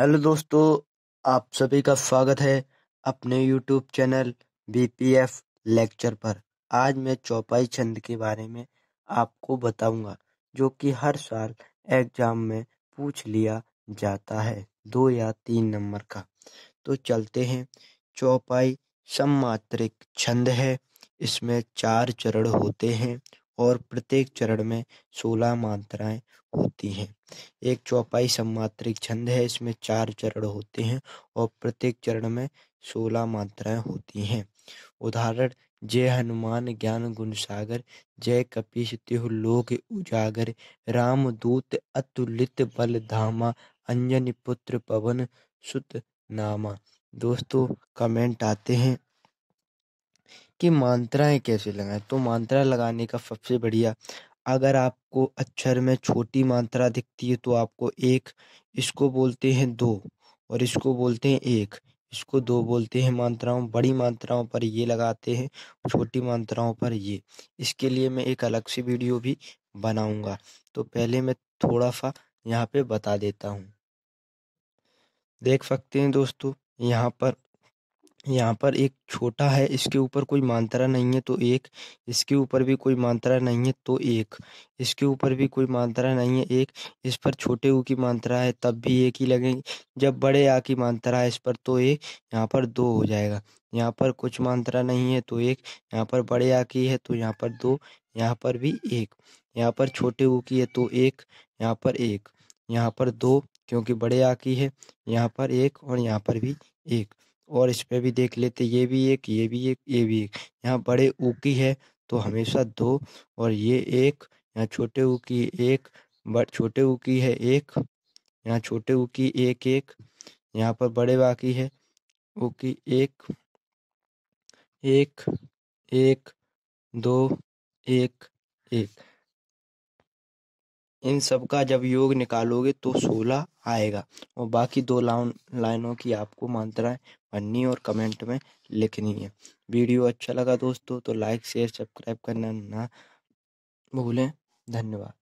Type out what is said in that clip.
Hello दोस्तों आप सभी का स्वागत है अपने यूट्यूब चैनल बीपीएफ लेक्चर पर आज मैं चौपाई छंद के बारे में आपको बताऊंगा जो कि हर साल एग्जाम में पूछ लिया जाता है दो या तीन नंबर का तो चलते हैं चौपाई सम्मात्रिक छंद है इसमें चार चरण होते हैं और प्रत्येक चरण में सोलह मात्राएं होती हैं। एक चौपाई सम्मात्रिक छंद है इसमें चार चरण होते हैं और प्रत्येक चरण में सोलह मात्राएं होती हैं उदाहरण जय हनुमान ज्ञान गुण सागर जय कपीश तिहु लोक उजागर राम दूत अतुलित बल धामा अंजन पुत्र पवन सुत नामा दोस्तों कमेंट आते हैं कि मात्राएं कैसे लगाएं तो मात्रा लगाने का सबसे बढ़िया अगर आपको अक्षर में छोटी मात्रा दिखती है तो आपको एक इसको बोलते हैं दो और इसको बोलते हैं एक इसको दो बोलते हैं मात्राओं बड़ी मात्राओं पर ये लगाते हैं छोटी मात्राओं पर ये इसके लिए मैं एक अलग से वीडियो भी बनाऊंगा तो पहले मैं थोड़ा सा यहाँ पे बता देता हूँ देख सकते हैं दोस्तों यहाँ पर यहाँ पर एक छोटा है इसके ऊपर कोई मात्रा नहीं है तो एक इसके ऊपर भी कोई मात्रा नहीं है तो एक इसके ऊपर भी कोई मात्रा नहीं है एक इस पर छोटे ऊ की मात्रा है तब भी एक ही लगेंगे जब बड़े आ की मात्रा है इस पर तो एक यहाँ पर दो हो जाएगा यहाँ पर कुछ मात्रा नहीं है तो एक यहाँ पर बड़े आ की है तो यहाँ पर दो यहाँ पर भी एक यहाँ पर छोटे ऊ की है तो एक यहाँ पर एक यहाँ पर दो क्योंकि बड़े आ की है यहाँ पर एक और यहाँ पर भी एक और इस पर भी देख लेते ये भी एक ये भी एक ये भी एक यहाँ बड़े ऊ की है तो हमेशा दो और ये एक यहाँ छोटे ऊ की एक छोटे ऊ की है एक यहाँ छोटे ऊ की एक एक यहाँ पर बड़े बाकी है ऊ की एक एक एक दो एक एक इन सब का जब योग निकालोगे तो सोलह आएगा और बाकी दो लाउन लाइनों की आपको मात्राएं पढ़नी और कमेंट में लिखनी है वीडियो अच्छा लगा दोस्तों तो लाइक शेयर सब्सक्राइब करना ना भूलें धन्यवाद